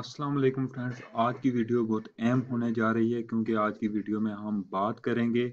अस्सलाम वालेकुम फ्रेंड्स आज की वीडियो बहुत अहम होने जा रही है क्योंकि आज की वीडियो में हम बात करेंगे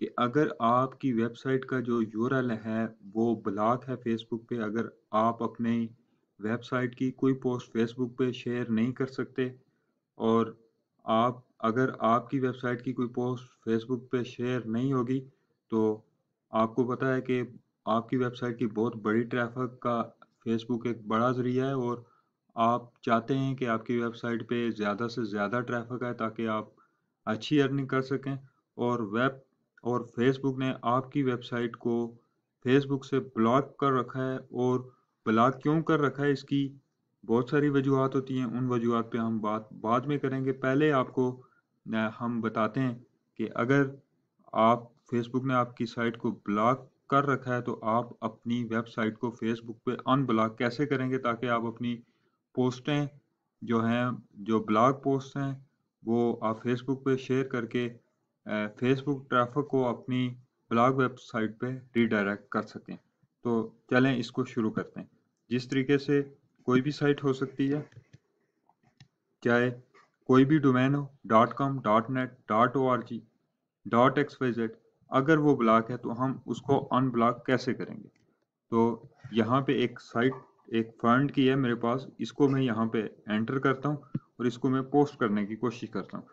कि अगर आपकी वेबसाइट का जो यूआरएल है वो ब्लॉक है फेसबुक पे अगर आप अपने वेबसाइट की कोई पोस्ट फेसबुक पे शेयर नहीं कर सकते और आप अगर आपकी वेबसाइट की कोई पोस्ट फेसबुक पे शेयर नहीं होगी तो आपको पता है कि आपकी वेबसाइट की बहुत बड़ी ट्रैफिक का फेसबुक एक बड़ा ज़रिया है और आप चाहते हैं कि आपकी वेबसाइट पे ज़्यादा से ज़्यादा ट्रैफिक आए ताकि आप अच्छी अर्निंग कर सकें और वेब और फेसबुक ने आपकी वेबसाइट को फेसबुक से ब्लॉक कर रखा है और ब्लॉक क्यों कर रखा है इसकी बहुत सारी वजूहत होती हैं उन वजूहत पे हम बात बाद में करेंगे पहले आपको हम बताते हैं कि अगर आप फेसबुक ने आपकी साइट को ब्लॉक कर रखा है तो आप अपनी वेबसाइट को फेसबुक पे अनब्लॉक कैसे करेंगे ताकि आप अपनी पोस्टें जो हैं जो ब्लॉग पोस्ट हैं वो आप फेसबुक पे शेयर करके फेसबुक ट्रैफिक को अपनी ब्लॉग वेबसाइट पे रीडायरेक्ट कर सकें तो चलें इसको शुरू करते हैं जिस तरीके से कोई भी साइट हो सकती है चाहे कोई भी डोमेन हो dot com dot net dot O R G dot X Y Z अगर वो ब्लॉक है तो हम उसको अनब्लॉक कैसे करेंगे तो यहाँ पे एक साइट एक फंड की है मेरे पास इसको मैं यहाँ पे एंटर करता हूँ और इसको मैं पोस्ट करने की कोशिश करता हूँ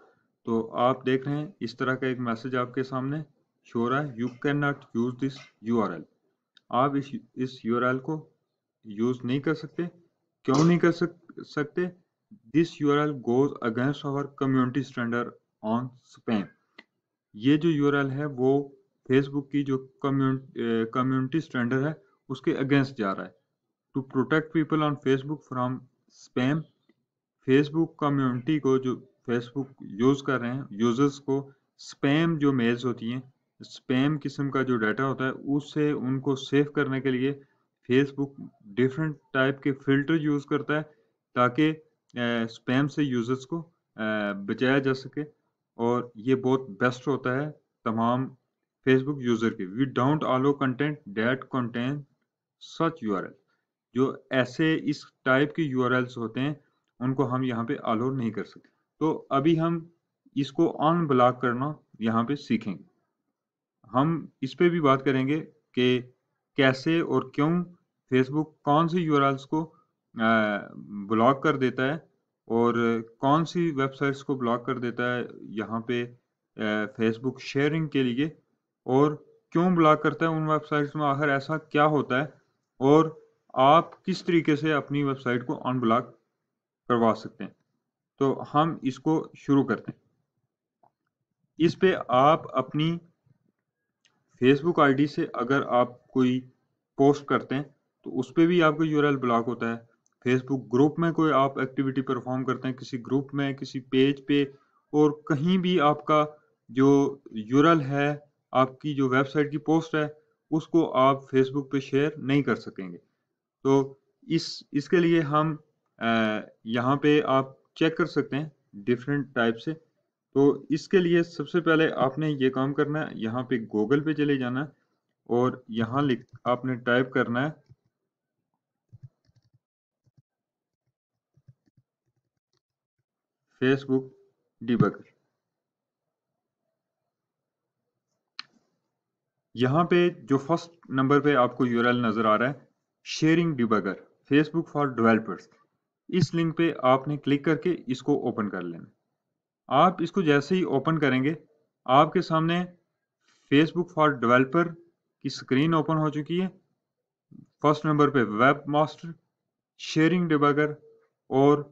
तो आप देख रहे हैं इस तरह का एक मैसेज आपके सामने शो रहा है you can not use this U आप इस इस यू को यूज़ नहीं कर सकते क्यों नहीं कर सक, सकते this U R L goes against our community standard on spam ये जो यू है वो फेसबुक की जो कम्युनिटी स्टैंडर्ड है उसके अगेंस्ट जा रहा है to protect people on Facebook from spam Facebook community को जो फेसबुक यूज़ कर रहे हैं यूज़र्स को स्पैम जो mails होती हैं स्पैम किस्म का जो डाटा होता है उससे उनको सेव करने के लिए फेसबुक डिफरेंट टाइप के फिल्टर यूज़ करता है ताकि स्पैम से यूज़र्स को बचाया जा सके और ये बहुत बेस्ट होता है तमाम फेसबुक यूज़र के We don't allow content that contain such U R L जो ऐसे इस टाइप के यू होते हैं उनको हम यहाँ पे आलो नहीं कर सकते तो अभी हम इसको ऑन ब्लॉक करना यहाँ पे सीखेंगे हम इस पर भी बात करेंगे कि कैसे और क्यों फेसबुक कौन सी यू को ब्लॉक कर देता है और कौन सी वेबसाइट्स को ब्लॉक कर देता है यहाँ पे फेसबुक शेयरिंग के लिए और क्यों ब्लॉक करता है उन वेबसाइट्स में आखिर ऐसा क्या होता है और आप किस तरीके से अपनी वेबसाइट को अनब्लॉक करवा सकते हैं तो हम इसको शुरू करते हैं इस पे आप अपनी फेसबुक आईडी से अगर आप कोई पोस्ट करते हैं तो उस पर भी आपका यूआरएल ब्लॉक होता है फेसबुक ग्रुप में कोई आप एक्टिविटी परफॉर्म करते हैं किसी ग्रुप में किसी पेज पे और कहीं भी आपका जो यूरल है आपकी जो वेबसाइट की पोस्ट है उसको आप फेसबुक पे शेयर नहीं कर सकेंगे तो इस इसके लिए हम यहाँ पे आप चेक कर सकते हैं डिफरेंट टाइप से तो इसके लिए सबसे पहले आपने ये काम करना है यहाँ पे गूगल पे चले जाना है और यहाँ लिख आपने टाइप करना है फेसबुक डिबगर यहाँ पे जो फर्स्ट नंबर पे आपको यूआरएल नज़र आ रहा है sharing debugger Facebook for developers इस लिंक पे आपने क्लिक करके इसको ओपन कर लेना आप इसको जैसे ही ओपन करेंगे आपके सामने फेसबुक फॉर डेवलपर की स्क्रीन ओपन हो चुकी है फर्स्ट नंबर पे वेब मास्टर शेयरिंग डिबगर और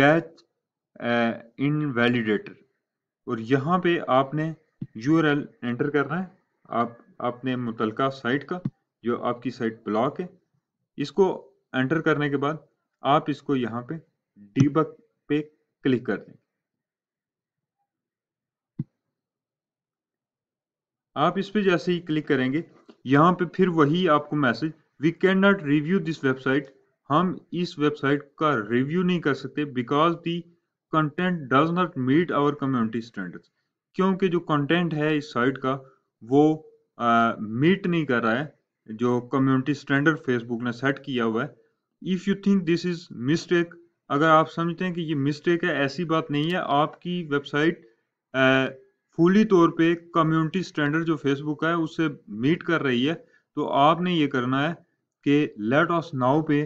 बैच इनवैलिडेटर और यहाँ पे आपने यू एंटर करना है आप अपने मुतलका साइट का जो आपकी साइट ब्लॉक है इसको एंटर करने के बाद आप इसको यहाँ पे डीबक पे क्लिक कर देंगे आप इस पे जैसे ही क्लिक करेंगे यहां पे फिर वही आपको message we can not review this website हम इस वेबसाइट का रिव्यू नहीं कर सकते because the content does not meet our community standards क्योंकि जो कंटेंट है इस साइट का वो मीट नहीं कर रहा है जो कम्युनिटी स्टैंडर्ड फेसबुक ने सेट किया हुआ है if you think this is mistake अगर आप समझते हैं कि ये मिस्टेक है ऐसी बात नहीं है आपकी वेबसाइट फुली तौर पे कम्युनिटी स्टैंडर्ड जो फेसबुक है उससे मीट कर रही है तो आपने ये करना है कि लेट ऑस नाउ पे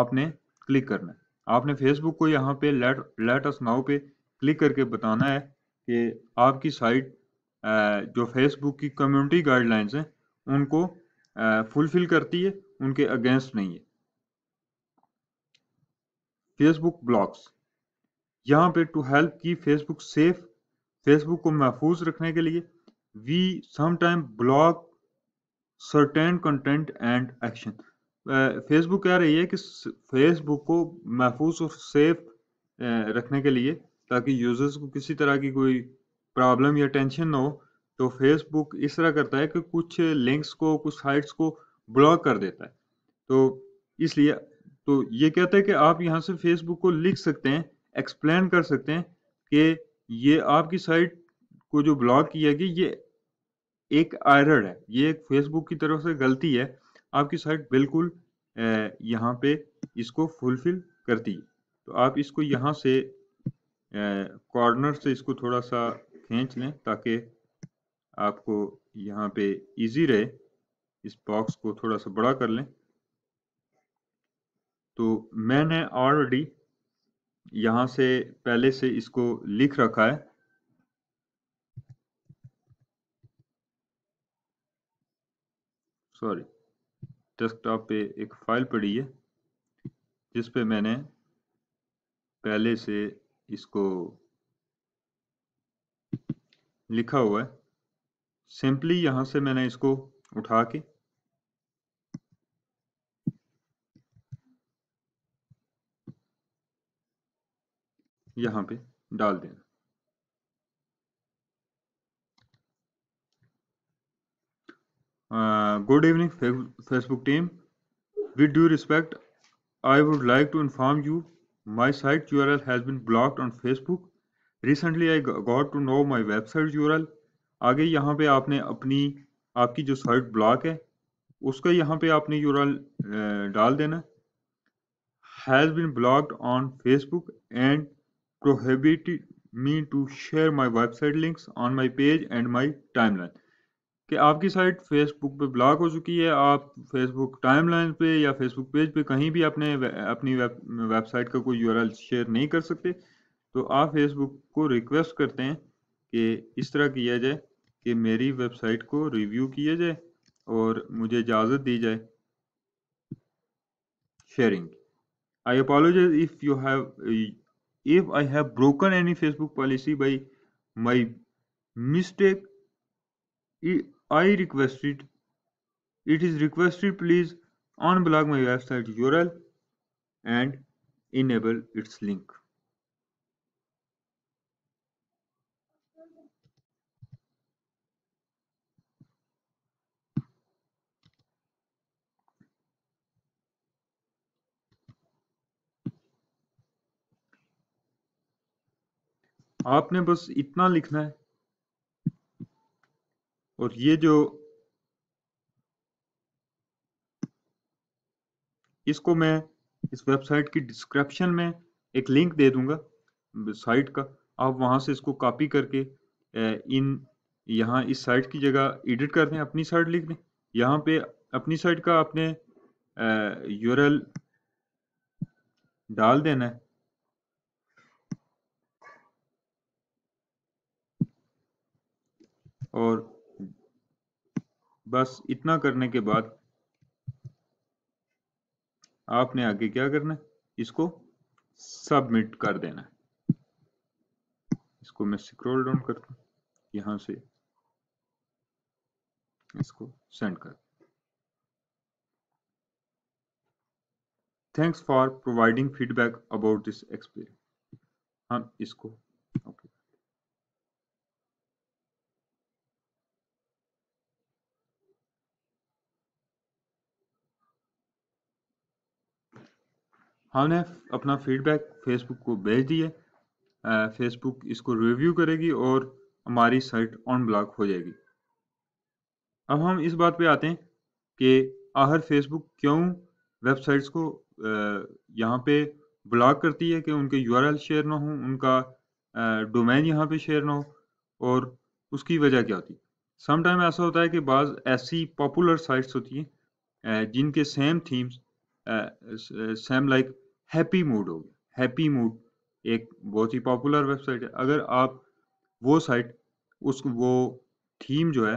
आपने क्लिक करना है आपने फेसबुक को यहाँ पे लेट लेट ऑस नाउ पे क्लिक करके बताना है कि आपकी साइट जो फेसबुक की कम्युनिटी गाइडलाइंस हैं उनको फुलफिल करती है उनके अगेंस्ट नहीं है फेसबुक ब्लॉक्स यहाँ पे to help keep Facebook safe Facebook को महफूज रखने के लिए वी समाइम block certain content and action Facebook कह रही है कि फेसबुक को महफूज और सेफ रखने के लिए ताकि यूजर्स को किसी तरह की कोई प्रॉब्लम या टेंशन ना हो तो फेसबुक इस तरह करता है कि कुछ लिंक्स को कुछ साइट्स को ब्लॉक कर देता है तो इसलिए तो ये कहता है कि आप यहाँ से फेसबुक को लिख सकते हैं एक्सप्लेन कर सकते हैं कि ये आपकी साइट को जो ब्लॉक किया गया ये एक आयरड है ये एक फेसबुक की तरफ से गलती है आपकी साइट बिल्कुल यहाँ पे इसको फुलफिल करती है तो आप इसको यहाँ से कॉर्नर से इसको थोड़ा सा खींच लें ताकि आपको यहाँ पे इजी रहे इस बॉक्स को थोड़ा सा बड़ा कर लें तो मैंने ऑलरेडी यहाँ से पहले से इसको लिख रखा है सॉरी डेस्कटॉप पे एक फाइल पड़ी है जिस पे मैंने पहले से इसको लिखा हुआ है सिंपली यहां से मैंने इसको उठा के यहां पे डाल देना good evening Facebook team with due respect I would like to inform you my site U R L has been blocked on Facebook recently I got to know my website U R L आगे यहाँ पे आपने अपनी आपकी जो shirt block है उसका यहाँ पे आपने यूर डाल देना has been blocked on Facebook and prohibit me to share my website links on my page and my timeline कि आपकी साइट फेसबुक पे ब्लॉक हो चुकी है आप फेसबुक टाइमलाइन पे या फेसबुक पेज पे कहीं भी अपने अपनी वेबसाइट का कोई यूआरएल शेयर नहीं कर सकते तो आप फेसबुक को रिक्वेस्ट करते हैं कि इस तरह किया जाए कि मेरी वेबसाइट को रिव्यू किया जाए और मुझे इजाज़त दी जाए sharing I apologise if you have if I have broken any Facebook policy by my mistake I requested it is requested please unblock my website U R L and enable its link आपने बस इतना लिखना है और ये जो इसको मैं इस वेबसाइट की डिस्क्रिप्शन में एक लिंक दे दूंगा साइट का आप वहां से इसको कॉपी करके इन यहाँ इस साइट की जगह एडिट कर दें अपनी साइट लिख दें यहाँ पे अपनी साइट का आपने यूरल डाल देना है और बस इतना करने के बाद आपने आगे क्या करना है इसको सबमिट कर देना है इसको मैं स्क्रॉल डाउन करता यहां से इसको सेंड कर thanks for providing feedback about this experience हम इसको हमने अपना फीडबैक फेसबुक को भेज दिया फेसबुक इसको रिव्यू करेगी और हमारी साइट ऑन ब्लॉक हो जाएगी अब हम इस बात पे आते हैं कि आखिर फेसबुक क्यों वेबसाइट्स को यहाँ पे ब्लॉक करती है कि उनके यूआरएल शेयर ना हो उनका डोमेन यहाँ पे शेयर ना हो और उसकी वजह क्या होती है समटाइम ऐसा होता है कि बाज़ ऐसी पॉपुलर साइट्स होती हैं जिनके same themes same like happy mood हो गया हैप्पी मूड एक बहुत ही पॉपुलर वेबसाइट है अगर आप वो साइट उस वो थीम जो है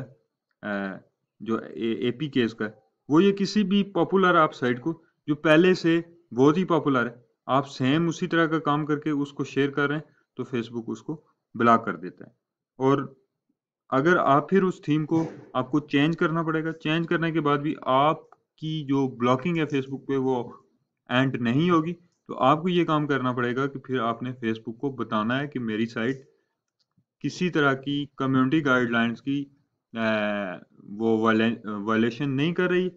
जो ए पी केस का वो ये किसी भी पॉपुलर आप साइट को जो पहले से बहुत ही पॉपुलर है आप सेम उसी तरह का काम करके उसको शेयर कर रहे हैं तो फेसबुक उसको ब्लॉक कर देता है और अगर आप फिर उस थीम को आपको चेंज करना पड़ेगा चेंज करने के बाद भी आपकी जो ब्लॉकिंग है फेसबुक पे वो एंड नहीं होगी तो आपको ये काम करना पड़ेगा कि फिर आपने फेसबुक को बताना है कि मेरी साइट किसी तरह की कम्युनिटी गाइडलाइंस की वो वायलेशन नहीं कर रही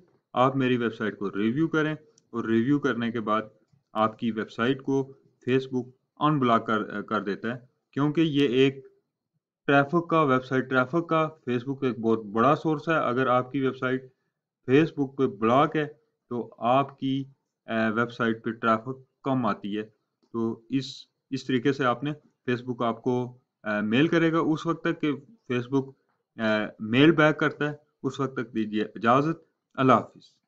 आप मेरी वेबसाइट को रिव्यू करें और रिव्यू करने के बाद आपकी वेबसाइट को फेसबुक अनब्लॉक कर कर देता है क्योंकि ये एक ट्रैफिक का वेबसाइट ट्रैफिक का फेसबुक एक बहुत बड़ा सोर्स है अगर आपकी वेबसाइट फेसबुक पे ब्लॉक है तो आपकी वेबसाइट पे ट्रैफिक कम आती है तो इस इस तरीके से आपने फेसबुक आपको मेल करेगा उस वक्त तक कि फेसबुक मेल बैक करता है उस वक्त तक दीजिए इजाज़त अल्लाह हाफिज़